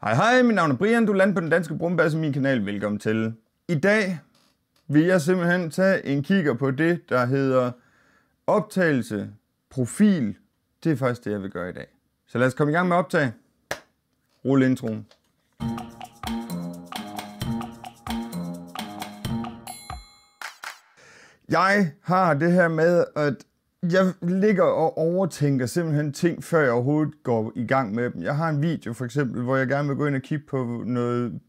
Hej hej, mit navn er Brian, du lander på den danske brumbasse, min kanal, velkommen til. I dag vil jeg simpelthen tage en kigger på det, der hedder optagelse, profil. Det er faktisk det, jeg vil gøre i dag. Så lad os komme i gang med optag. Rul introen. Jeg har det her med, at jeg ligger og overtænker simpelthen ting, før jeg overhovedet går i gang med dem. Jeg har en video for eksempel, hvor jeg gerne vil gå ind og kigge på noget,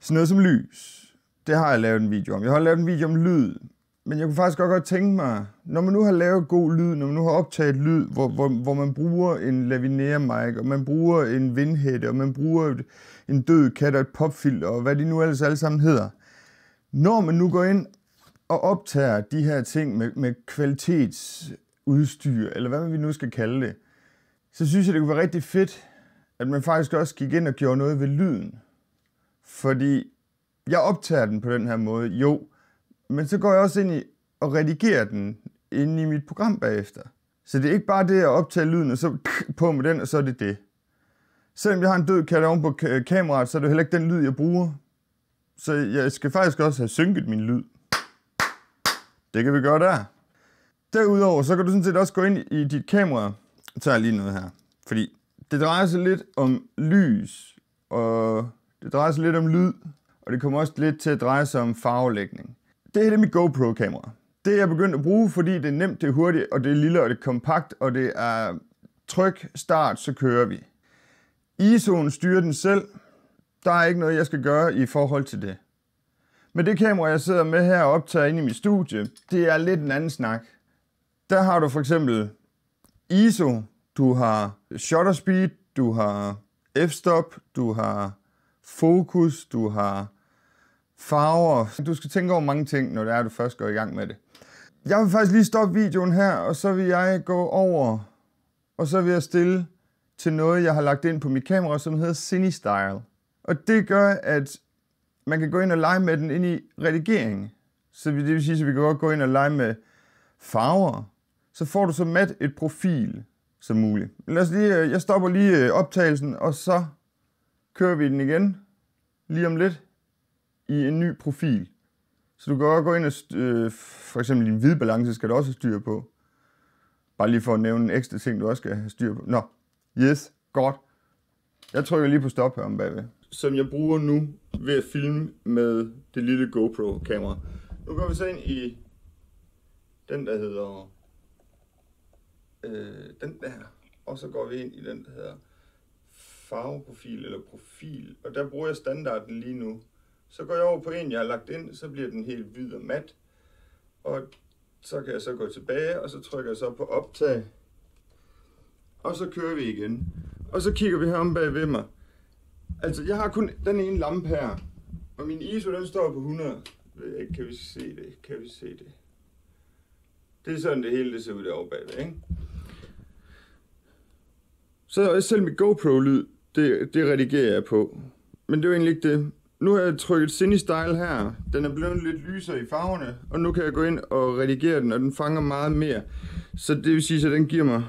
sådan noget som lys. Det har jeg lavet en video om. Jeg har lavet en video om lyd. Men jeg kunne faktisk godt, godt tænke mig, når man nu har lavet god lyd, når man nu har optaget lyd, hvor, hvor, hvor man bruger en lavinere mic, og man bruger en vindhætte, og man bruger et, en død kat og et popfilter, og hvad de nu ellers alle sammen hedder. Når man nu går ind og optager de her ting med, med kvalitetsudstyr, eller hvad vi nu skal kalde det, så synes jeg, det kunne være rigtig fedt, at man faktisk også gik ind og gjorde noget ved lyden. Fordi jeg optager den på den her måde, jo, men så går jeg også ind i og redigerer den inde i mit program bagefter. Så det er ikke bare det at optage lyden, og så på med den, og så er det det. Selvom jeg har en død kat oven på kameraet, så er det heller ikke den lyd, jeg bruger. Så jeg skal faktisk også have synket min lyd. Det kan vi gøre der. Derudover, så kan du sådan set også gå ind i dit kamera. Jeg tager lige noget her. Fordi det drejer sig lidt om lys, og det drejer sig lidt om lyd, og det kommer også lidt til at dreje sig om farvelægning. Det her er mit GoPro-kamera. Det er jeg begyndt at bruge, fordi det er nemt, det er hurtigt, og det er lille, og det er kompakt, og det er tryk, start, så kører vi. ISO'en styrer den selv. Der er ikke noget, jeg skal gøre i forhold til det. Men det kamera, jeg sidder med her og optager inde i mit studie, det er lidt en anden snak. Der har du for eksempel ISO, du har shutter speed, du har f-stop, du har fokus, du har farver. Du skal tænke over mange ting, når det er, du først går i gang med det. Jeg vil faktisk lige stoppe videoen her, og så vil jeg gå over, og så vil jeg stille til noget, jeg har lagt ind på mit kamera, som hedder CineStyle. Og det gør, at man kan gå ind og lege med den ind i redigering. Så det vil sige, at vi kan godt gå ind og lege med farver. Så får du så mat et profil som muligt. Lad os lige, øh, jeg stopper lige øh, optagelsen, og så kører vi den igen lige om lidt i en ny profil. Så du kan også gå ind og, styr, øh, for eksempel din hvide balance skal du også styre på. Bare lige for at nævne en ekstra ting, du også skal have styr på. Nå, yes, godt. Jeg trykker lige på stop her om bagved som jeg bruger nu ved at filme med det lille GoPro-kamera. Nu går vi så ind i den, der hedder... Øh, den der. Og så går vi ind i den, der hedder farveprofil eller profil. Og der bruger jeg standarden lige nu. Så går jeg over på en, jeg har lagt ind, så bliver den helt hvid og mat. Og så kan jeg så gå tilbage, og så trykker jeg så på optag. Og så kører vi igen. Og så kigger vi om bag ved mig. Altså, jeg har kun den ene lampe her. Og min ISO, den står på 100. Kan vi se det? Kan vi se det? Det er sådan, det hele det ser ud derovre bagved, ikke? Så også selv mit GoPro-lyd, det, det redigerer jeg på. Men det er jo egentlig ikke det. Nu har jeg trykket Cine Style her. Den er blevet lidt lysere i farverne, og nu kan jeg gå ind og redigere den, og den fanger meget mere. Så det vil sige, at den giver mig...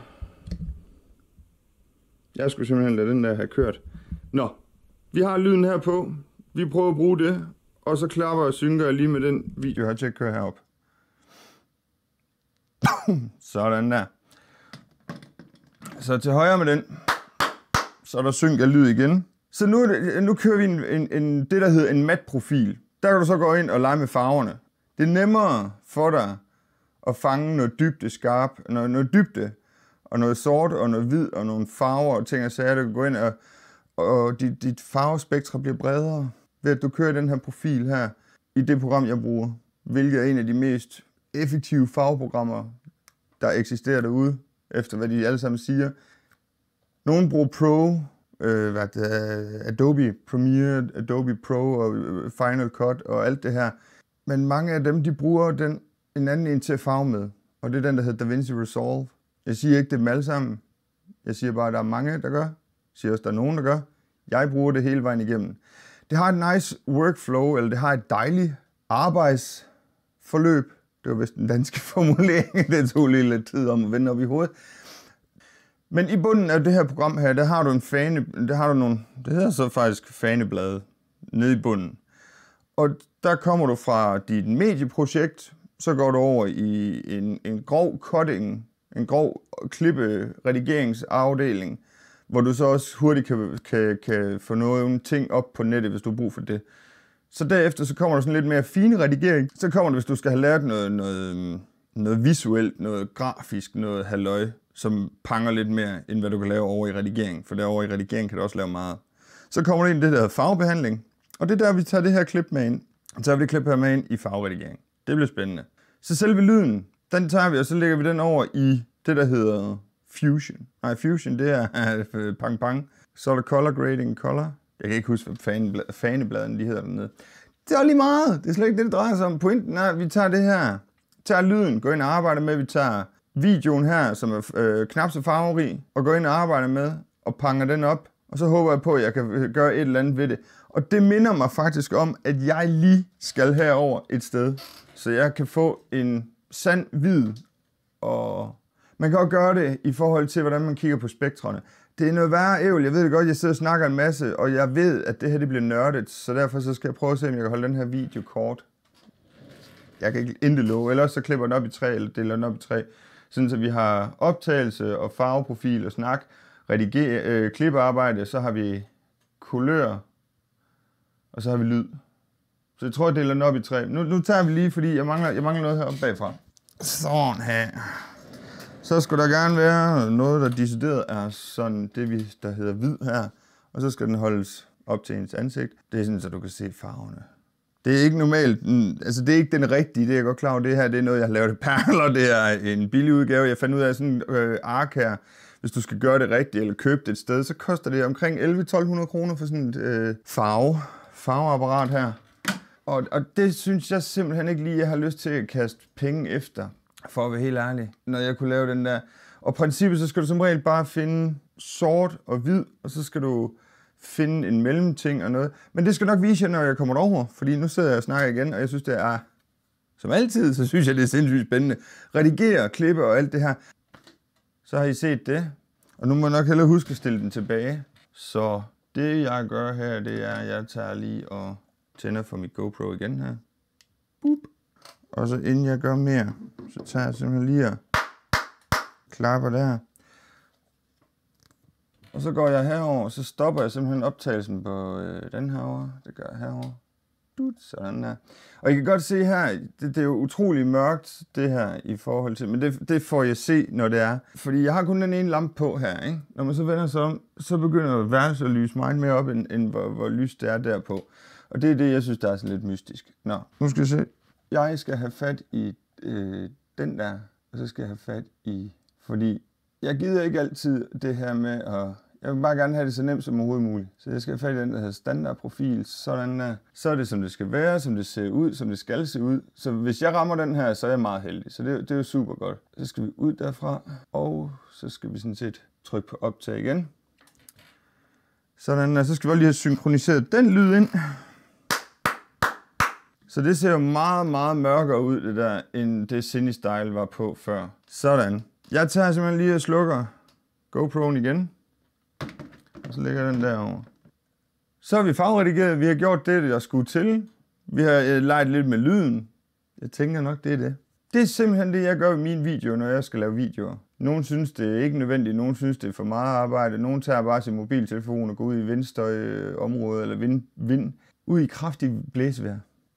Jeg skulle simpelthen lade den der have kørt. Nå, vi har lyden her på. Vi prøver at bruge det, og så klapper og synker jeg lige med den video her til at køre herop. Sådan der. Så til højre med den. Så der synker lyd igen. Så nu, nu kører vi en, en, en, det, der hedder en mat-profil. Der kan du så gå ind og lege med farverne. Det er nemmere for dig at fange noget dybde skarp, noget, noget dybde, og noget sort, og noget hvid, og nogle farver og ting og sager. Du kan gå ind og og dit, dit farvespektrum bliver bredere ved at du kører den her profil her i det program, jeg bruger, hvilket er en af de mest effektive farveprogrammer, der eksisterer derude, efter hvad de alle sammen siger. Nogle bruger Pro, øh, hvad det er, Adobe Premiere, Adobe Pro og øh, Final Cut og alt det her. Men mange af dem, de bruger den, en anden en til at farve med, og det er den, der hedder DaVinci Resolve. Jeg siger ikke, det er dem alle sammen. Jeg siger bare, at der er mange, der gør. Jeg siger også, at der er nogen, der gør. Jeg bruger det hele vejen igennem. Det har et nice workflow, eller det har et dejligt arbejdsforløb. Det var vist den danske formulering, det tog lige lidt tid om at vende op i hovedet. Men i bunden af det her program her, der har du en fane, der har du nogle, det hedder så faktisk faneblade, nede i bunden. Og der kommer du fra dit medieprojekt, så går du over i en, en grov cutting, en grov klippe redigeringsafdeling, hvor du så også hurtigt kan, kan, kan få nogle ting op på nettet, hvis du har brug for det. Så derefter så kommer der sådan lidt mere fine redigering. Så kommer det, hvis du skal have lavet noget, noget, noget visuelt, noget grafisk, noget halløj, som panger lidt mere, end hvad du kan lave over i redigering. For derovre i redigering kan du også lave meget. Så kommer det ind det der farvebehandling. Og det er der, vi tager det her klip med ind. Så tager vi det klip her med ind i farveredigering. Det bliver spændende. Så selve lyden, den tager vi, og så lægger vi den over i det, der hedder Fusion. Nej, Fusion, det er øh, pang pang. Så er der color grading, color. Jeg kan ikke huske, hvad fanebladene, fanebladene de hedder dernede. Det er lige meget. Det er slet ikke det, det drejer sig om. Pointen er, at vi tager det her, tager lyden, går ind og arbejder med, vi tager videoen her, som er øh, knap så farverig, og går ind og arbejder med, og panger den op, og så håber jeg på, at jeg kan øh, gøre et eller andet ved det. Og det minder mig faktisk om, at jeg lige skal herover et sted, så jeg kan få en sand, hvid og man kan også gøre det i forhold til, hvordan man kigger på spektrene. Det er noget værre ævel. Jeg ved det godt, jeg sidder og snakker en masse, og jeg ved, at det her det bliver nørdet, så derfor så skal jeg prøve at se, om jeg kan holde den her video kort. Jeg kan ikke intet love, ellers så klipper den op i tre, eller deler den op i tre. Sådan så vi har optagelse og farveprofil og snak, Rediger, øh, klippearbejde, så har vi kulør, og så har vi lyd. Så jeg tror, jeg deler den op i tre. Nu, nu tager vi lige, fordi jeg mangler, jeg mangler noget heroppe bagfra. Sådan her så skulle der gerne være noget, der decideret er sådan det, vi, der hedder hvid her. Og så skal den holdes op til ens ansigt. Det er sådan, så du kan se farverne. Det er ikke normalt, mm, altså det er ikke den rigtige, det er jeg godt klar over. Det her, det er noget, jeg har lavet i perler, det er en billig udgave. Jeg fandt ud af sådan en øh, ark her, hvis du skal gøre det rigtigt eller købe det et sted, så koster det omkring 11-1200 kroner for sådan et øh, farve, farveapparat her. Og, og det synes jeg simpelthen ikke lige, jeg har lyst til at kaste penge efter for at være helt ærlig, når jeg kunne lave den der. Og princippet, så skal du som regel bare finde sort og hvid, og så skal du finde en mellemting og noget. Men det skal nok vise jer, når jeg kommer over, fordi nu sidder jeg og snakker igen, og jeg synes, det er, som altid, så synes jeg, det er sindssygt spændende. Redigere, klippe og alt det her. Så har I set det, og nu må jeg nok hellere huske at stille den tilbage. Så det, jeg gør her, det er, at jeg tager lige og tænder for mit GoPro igen her. Boop. Og så inden jeg gør mere, så tager jeg simpelthen lige og klapper der. Og så går jeg herover, så stopper jeg simpelthen optagelsen på øh, den herover. Det gør jeg herover. Dut, sådan der. Og I kan godt se her, det, det er jo utrolig mørkt, det her i forhold til, men det, det får jeg se, når det er. Fordi jeg har kun den ene lampe på her, ikke? Når man så vender sig om, så begynder værelset at lyse meget mere op, end, end hvor, hvor lys det er derpå. Og det er det, jeg synes, der er sådan lidt mystisk. Nå, nu skal jeg se jeg skal have fat i øh, den der, og så skal jeg have fat i... Fordi jeg gider ikke altid det her med at... Jeg vil bare gerne have det så nemt som overhovedet muligt. Så jeg skal have fat i den, der hedder standardprofil. Sådan der. Så er det, som det skal være, som det ser ud, som det skal se ud. Så hvis jeg rammer den her, så er jeg meget heldig. Så det, det er jo super godt. Så skal vi ud derfra, og så skal vi sådan set trykke på optag igen. Sådan, der. så skal vi også lige have synkroniseret den lyd ind. Så det ser jo meget, meget mørkere ud, det der, end det Cine Style var på før. Sådan. Jeg tager simpelthen lige og slukker GoPro'en igen. Og så lægger den derover. Så er vi farveredigeret. Vi har gjort det, jeg skulle til. Vi har øh, leget lidt med lyden. Jeg tænker nok, det er det. Det er simpelthen det, jeg gør i mine videoer, når jeg skal lave videoer. Nogen synes, det er ikke nødvendigt, nogen synes, det er for meget arbejde, nogen tager bare sin mobiltelefon og går ud i vindstøjområdet, øh, eller vind, vind, ud i kraftig blæsevejr.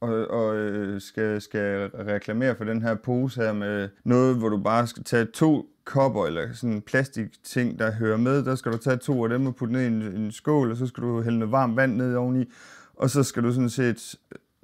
og, og øh, skal, skal reklamere for den her pose her med noget, hvor du bare skal tage to kopper eller sådan en plastik ting, der hører med. Der skal du tage to af dem og putte ned i en, en skål, og så skal du hælde noget varmt vand ned oveni, og så skal du sådan set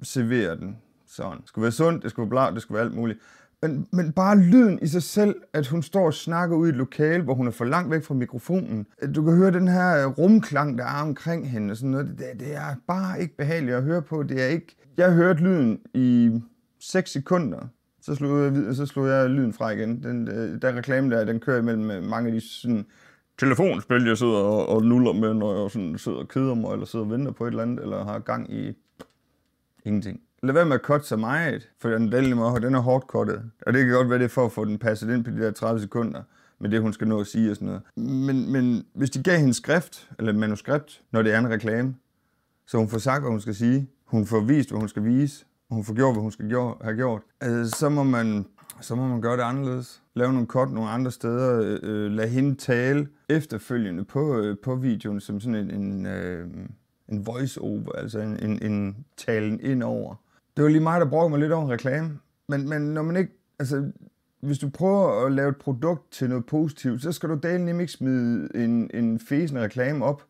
servere den. Sådan. Det skulle være sundt, det skulle være blavt, det skulle være alt muligt. Men, men bare lyden i sig selv, at hun står og snakker ud i et lokale, hvor hun er for langt væk fra mikrofonen. Du kan høre den her øh, rumklang, der er omkring hende og sådan noget. Det, det er bare ikke behageligt at høre på. Det er ikke... Jeg hørte lyden i 6 sekunder, så slog jeg, så slog jeg lyden fra igen. Den, øh, der reklame der, den kører imellem øh, mange af de sådan, telefonspil, jeg sidder og, og nuller med, når jeg sådan sidder og keder mig, eller sidder og venter på et eller andet, eller har gang i ingenting lad være med at cutte så meget, for den vældig måde, den er hårdt kottet. Og det kan godt være, det er for at få den passet ind på de der 30 sekunder med det, hun skal nå at sige og sådan noget. Men, men hvis de gav hende skrift, eller manuskript, når det er en reklame, så hun får sagt, hvad hun skal sige, hun får vist, hvad hun skal vise, hun får gjort, hvad hun skal gjort, have gjort, altså, så, må man, så må man gøre det anderledes. Lave nogle kort nogle andre steder, øh, øh, lad hende tale efterfølgende på, øh, på videoen som sådan en, en, øh, en voice-over, altså en, en, en talen ind over det var lige mig, der brugte mig lidt over reklame. Men, men når man ikke, altså, hvis du prøver at lave et produkt til noget positivt, så skal du dalen nemlig ikke smide en, en fæsende reklame op,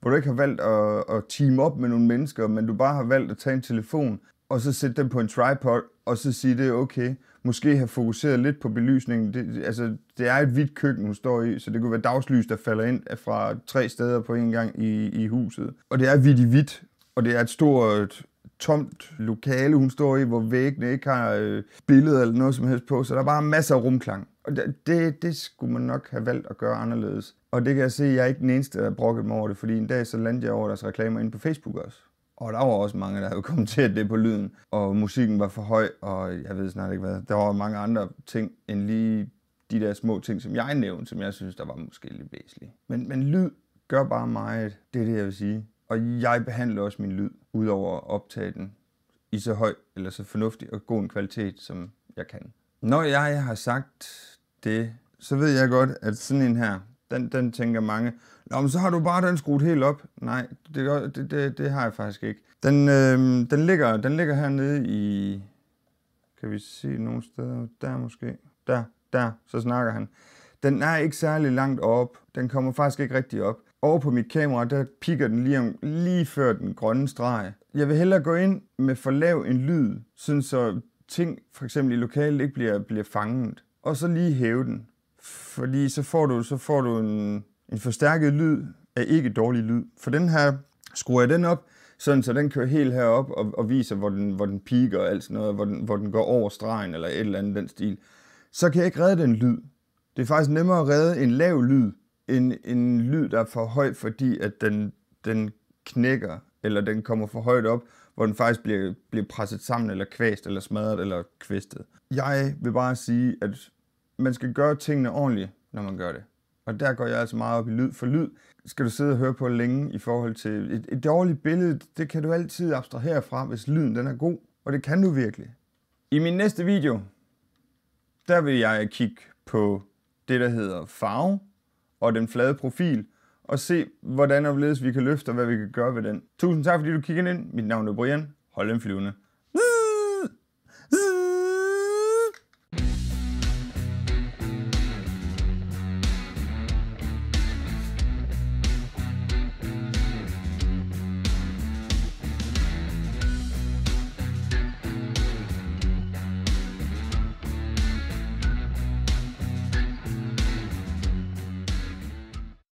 hvor du ikke har valgt at, at team op med nogle mennesker, men du bare har valgt at tage en telefon, og så sætte den på en tripod, og så sige, det er okay. Måske have fokuseret lidt på belysningen. Det, altså, det er et hvidt køkken, hun står i, så det kunne være dagslys, der falder ind fra tre steder på en gang i, i huset. Og det er hvidt i hvidt, og det er et stort tomt lokale, hun står i, hvor væggene ikke har øh, billeder eller noget som helst på, så der er bare masser af rumklang. Og det, det skulle man nok have valgt at gøre anderledes. Og det kan jeg se, at jeg er ikke den eneste, der har brokket mig over det, fordi en dag så landte jeg over deres reklamer ind på Facebook også. Og der var også mange, der havde kommenteret det på lyden, og musikken var for høj, og jeg ved snart ikke hvad. Der var mange andre ting end lige de der små ting, som jeg nævnte, som jeg synes, der var måske lidt væsentlige. Men, men lyd gør bare meget, det er det, jeg vil sige. Og jeg behandler også min lyd, udover at optage den i så høj eller så fornuftig og god en kvalitet, som jeg kan. Når jeg har sagt det, så ved jeg godt, at sådan en her, den, den tænker mange, Nå, men så har du bare den skruet helt op. Nej, det, det, det, det har jeg faktisk ikke. Den, øh, den, ligger, den ligger hernede i... Kan vi se nogle steder? Der måske. Der, der, så snakker han. Den er ikke særlig langt op. Den kommer faktisk ikke rigtig op over på mit kamera, der piker den lige, om, lige før den grønne streg. Jeg vil hellere gå ind med for lav en lyd, sådan så ting for eksempel i lokalet ikke bliver, bliver fanget. Og så lige hæve den. Fordi så får du, så får du en, en forstærket lyd af ikke dårlig lyd. For den her skruer jeg den op, sådan så den kører helt herop og, og viser, hvor den, hvor den piker og alt sådan noget, hvor den, hvor den går over stregen eller et eller andet den stil. Så kan jeg ikke redde den lyd. Det er faktisk nemmere at redde en lav lyd, en, en lyd, der er for høj, fordi at den, den knækker, eller den kommer for højt op, hvor den faktisk bliver, bliver presset sammen, eller kvæst, eller smadret, eller kvistet. Jeg vil bare sige, at man skal gøre tingene ordentligt, når man gør det. Og der går jeg altså meget op i lyd, for lyd skal du sidde og høre på længe i forhold til et, et dårligt billede, det kan du altid abstrahere fra, hvis lyden den er god, og det kan du virkelig. I min næste video, der vil jeg kigge på det, der hedder farve, og den flade profil, og se, hvordan og hvorledes vi kan løfte, og hvad vi kan gøre ved den. Tusind tak, fordi du kiggede ind. Mit navn er Brian. Hold den flyvende.